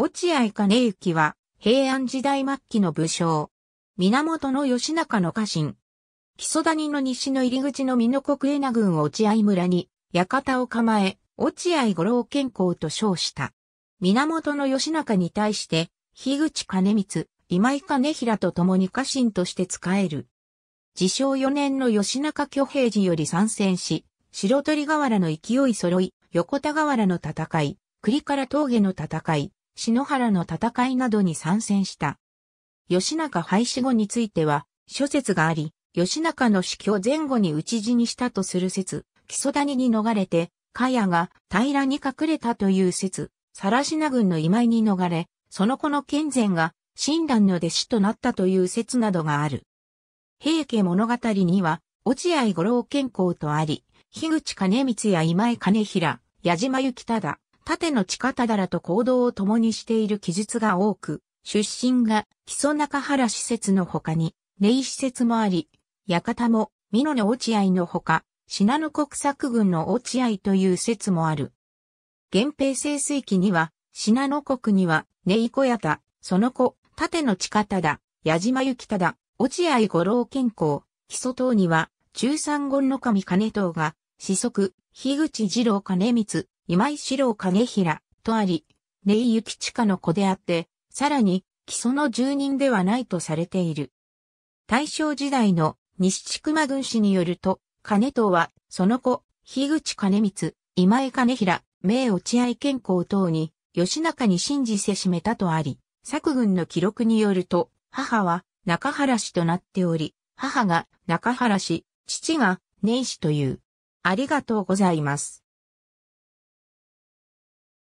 落合金行は平安時代末期の武将。源義仲の家臣。木曽谷の西の入り口の美濃国恵那郡落合村に館を構え、落合五郎健康と称した。源義仲に対して、樋口兼光、今井兼平と共に家臣として仕える。自称4年の義仲挙兵時より参戦し、白鳥河原の勢い揃い、横田河原の戦い、栗から峠の戦い、篠原の戦いなどに参戦した。吉中廃止後については、諸説があり、吉中の死去前後に討ち死にしたとする説、木曽谷に逃れて、かやが平に隠れたという説、更な軍の今井に逃れ、その子の健全が、親鸞の弟子となったという説などがある。平家物語には、落合五郎健康とあり、樋口兼光や今井兼平、矢島幸忠、縦の地ただらと行動を共にしている記述が多く、出身が木曽中原施設の他に、根井施設もあり、館も美濃の落合の他、信濃国策軍の落合という説もある。源平盛水期には、信濃国には、根井小屋田、その子、縦の地ただ、矢島幸忠、落合五郎健康、木曽等には、中三言の神金藤が、子息、樋口二郎金光、今井四郎影平とあり、根井幸近の子であって、さらに、基礎の住人ではないとされている。大正時代の西千曲軍師によると、金藤は、その子、樋口金光、今井金平、名落合健康等に、吉中に信じせしめたとあり、作軍の記録によると、母は中原氏となっており、母が中原氏、父が根氏という。ありがとうございます。